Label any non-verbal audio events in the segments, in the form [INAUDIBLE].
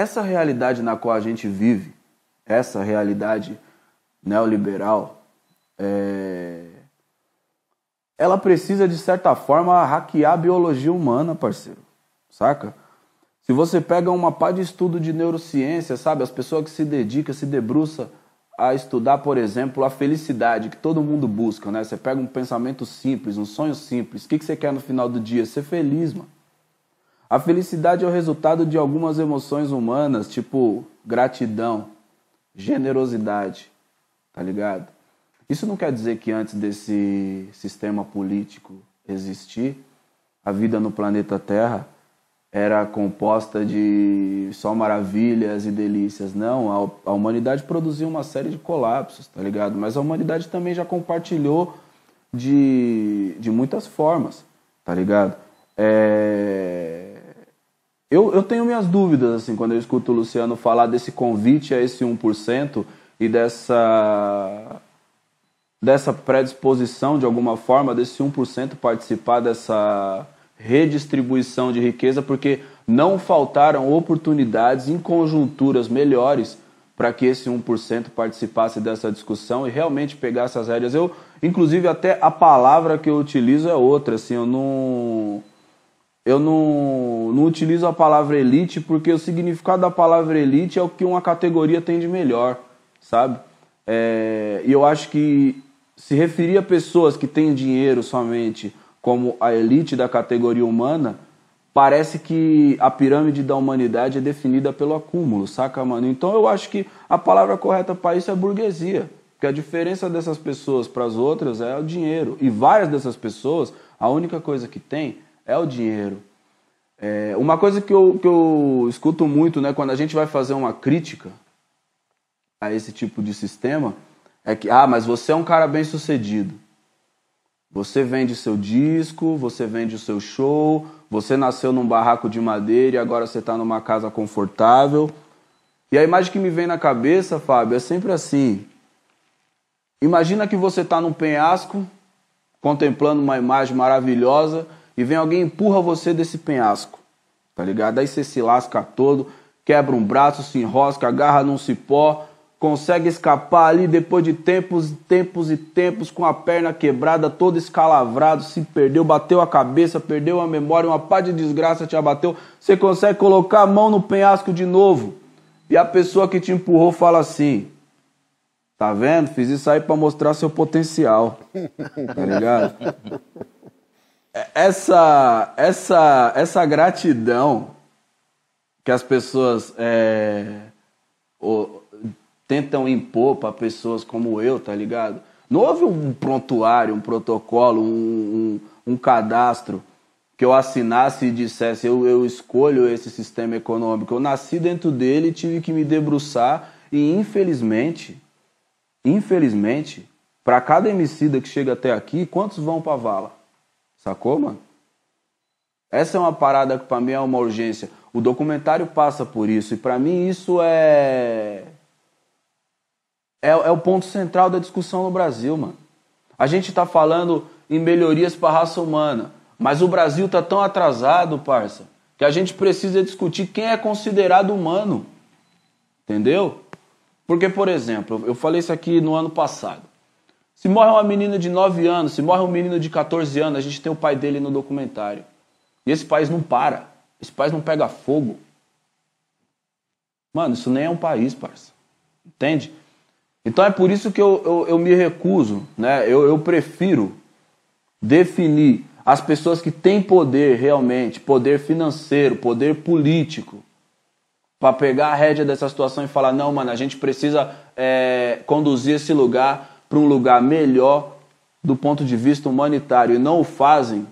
Essa realidade na qual a gente vive, essa realidade neoliberal, é... ela precisa, de certa forma, hackear a biologia humana, parceiro. Saca? Se você pega uma pá de estudo de neurociência, sabe? As pessoas que se dedicam, se debruçam a estudar, por exemplo, a felicidade que todo mundo busca, né? Você pega um pensamento simples, um sonho simples. O que você quer no final do dia? Ser feliz, mano. A felicidade é o resultado de algumas emoções humanas, tipo gratidão, generosidade, tá ligado? Isso não quer dizer que antes desse sistema político existir, a vida no planeta Terra era composta de só maravilhas e delícias. Não, a, humanidade produziu uma série de colapsos, tá ligado? Mas a humanidade também já compartilhou de, de muitas formas, tá ligado? É eu, eu tenho minhas dúvidas, assim, quando eu escuto o Luciano falar desse convite a esse 1% e dessa, dessa predisposição, de alguma forma, desse 1% participar dessa redistribuição de riqueza, porque não faltaram oportunidades em conjunturas melhores para que esse 1% participasse dessa discussão e realmente pegasse as rédeas. Eu, inclusive, até a palavra que eu utilizo é outra, assim, eu não eu não, não utilizo a palavra elite porque o significado da palavra elite é o que uma categoria tem de melhor, sabe? É, e é, eu acho que se referir a pessoas que têm dinheiro somente como a elite da categoria humana, parece que a pirâmide da humanidade é definida pelo acúmulo, saca, mano? Então eu acho que a palavra correta para isso é burguesia. Porque a diferença dessas pessoas para as outras é o dinheiro. E várias dessas pessoas, a única coisa que tem é o dinheiro. É, uma coisa que eu, que eu escuto muito, né, quando a gente vai fazer uma crítica a esse tipo de sistema, é que, ah, mas você é um cara bem sucedido. Você vende seu disco, você vende o seu show, você nasceu num barraco de madeira e agora você está numa casa confortável. E a imagem que me vem na cabeça, Fábio, é sempre assim. Imagina que você está num penhasco, contemplando uma imagem maravilhosa, e vem alguém e empurra você desse penhasco, tá ligado? Aí você se lasca todo, quebra um braço, se enrosca, agarra num cipó, consegue escapar ali depois de tempos e tempos e tempos, com a perna quebrada, todo escalavrado, se perdeu, bateu a cabeça, perdeu a memória, uma pá de desgraça te abateu. Você consegue colocar a mão no penhasco de novo. E a pessoa que te empurrou fala assim: Tá vendo? Fiz isso aí para mostrar seu potencial. [LAUGHS] Tá ligado? essa, essa, essa gratidão que as pessoas é, ou, tentam impor para pessoas como eu, tá ligado? Não houve um prontuário, um protocolo, um, um, um cadastro que eu assinasse e dissesse eu, eu escolho esse sistema econômico. Eu nasci dentro dele, tive que me debruçar e infelizmente, infelizmente, para cada emicida que chega até aqui, quantos vão para vala? Sacou, mano? Essa é uma parada que pra mim é uma urgência. O documentário passa por isso. E para mim isso é... é... é. o ponto central da discussão no Brasil, mano. A gente tá falando em melhorias pra raça humana. Mas o Brasil tá tão atrasado, parça, que a gente precisa discutir quem é considerado humano. Entendeu? Porque, por exemplo, eu falei isso aqui no ano passado. Se morre uma menina de 9 anos, se morre um menino de 14 anos, a gente tem o pai dele no documentário. E esse país não para. Esse país não pega fogo. Mano, isso nem é um país, parça. Entende? Então é por isso que eu, eu, eu me recuso, né? Eu, eu prefiro definir as pessoas que têm poder realmente, poder financeiro, poder político, para pegar a rédea dessa situação e falar: não, mano, a gente precisa é, conduzir esse lugar para um lugar melhor do ponto de vista humanitário e não o fazem,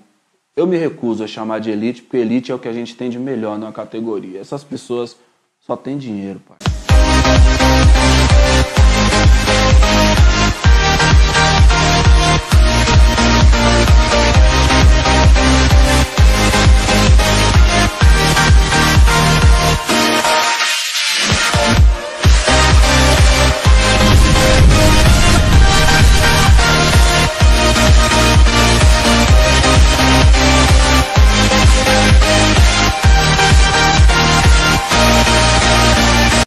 eu me recuso a chamar de elite, porque elite é o que a gente tem de melhor na categoria. Essas pessoas só têm dinheiro, pai.